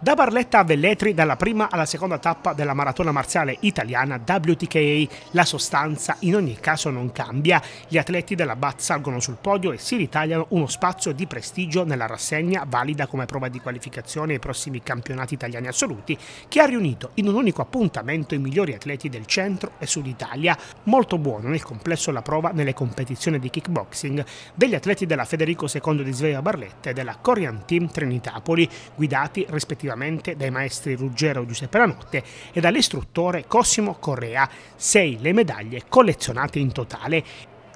Da Barletta a Velletri, dalla prima alla seconda tappa della maratona marziale italiana WTKA, la sostanza in ogni caso non cambia. Gli atleti della BAT salgono sul podio e si ritagliano uno spazio di prestigio nella rassegna valida come prova di qualificazione ai prossimi campionati italiani assoluti, che ha riunito in un unico appuntamento i migliori atleti del centro e sud Italia. Molto buono nel complesso la prova nelle competizioni di kickboxing degli atleti della Federico II di Svea Barletta e della Korean Team Trinitapoli, guidati rispettivamente rispettivamente dai maestri Ruggero Giuseppe Lanotte e dall'istruttore Cosimo Correa, sei le medaglie collezionate in totale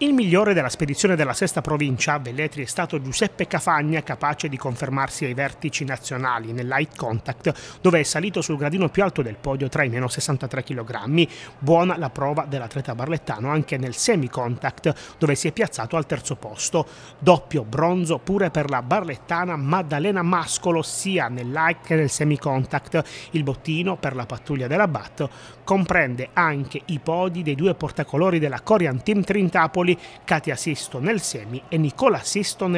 il migliore della spedizione della sesta provincia a Velletri è stato Giuseppe Cafagna, capace di confermarsi ai vertici nazionali nell'High Contact, dove è salito sul gradino più alto del podio tra i meno 63 kg. Buona la prova dell'atleta barlettano anche nel semi-contact, dove si è piazzato al terzo posto. Doppio bronzo pure per la barlettana Maddalena Mascolo, sia nell'High che nel semi-contact. Il bottino per la pattuglia della BAT comprende anche i podi dei due portacolori della Corian Team Trintapoli Napoli, Katia Sisto nel semi e Nicola Sisto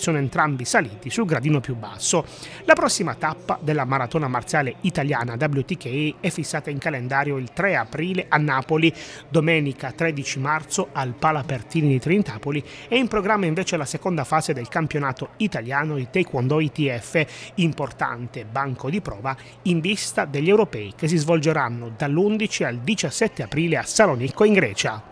sono entrambi saliti sul gradino più basso. La prossima tappa della maratona marziale italiana WTK è fissata in calendario il 3 aprile a Napoli, domenica 13 marzo al Palapertini di Trintapoli e in programma invece la seconda fase del campionato italiano di Taekwondo ITF, importante banco di prova in vista degli europei che si svolgeranno dall'11 al 17 aprile a Salonicco in Grecia.